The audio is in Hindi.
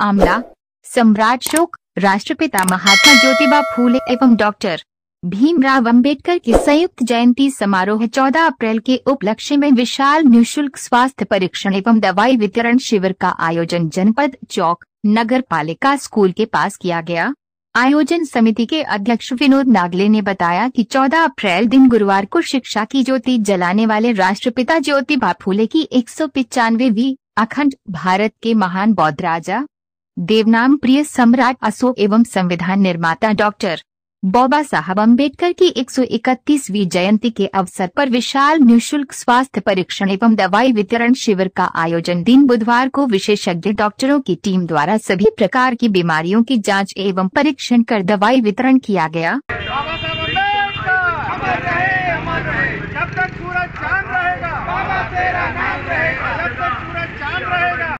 आमला सम्राट शोक राष्ट्रपिता महात्मा ज्योतिबा फूले एवं डॉक्टर भीमराव अंबेडकर की संयुक्त जयंती समारोह 14 अप्रैल के उपलक्ष्य में विशाल निःशुल्क स्वास्थ्य परीक्षण एवं दवाई वितरण शिविर का आयोजन जनपद चौक नगर पालिका स्कूल के पास किया गया आयोजन समिति के अध्यक्ष विनोद नागले ने बताया कि 14 अप्रैल दिन गुरुवार को शिक्षा की ज्योति जलाने वाले राष्ट्रपिता ज्योतिबा फूले की एक अखंड भारत के महान बौद्ध राजा देवनाम प्रिय सम्राट अशोक एवं संविधान निर्माता डॉक्टर बाबा साहब अम्बेडकर की 131वीं जयंती के अवसर पर विशाल निःशुल्क स्वास्थ्य परीक्षण एवं दवाई वितरण शिविर का आयोजन दिन बुधवार को विशेषज्ञ डॉक्टरों की टीम द्वारा सभी प्रकार की बीमारियों की जांच एवं परीक्षण कर दवाई वितरण किया गया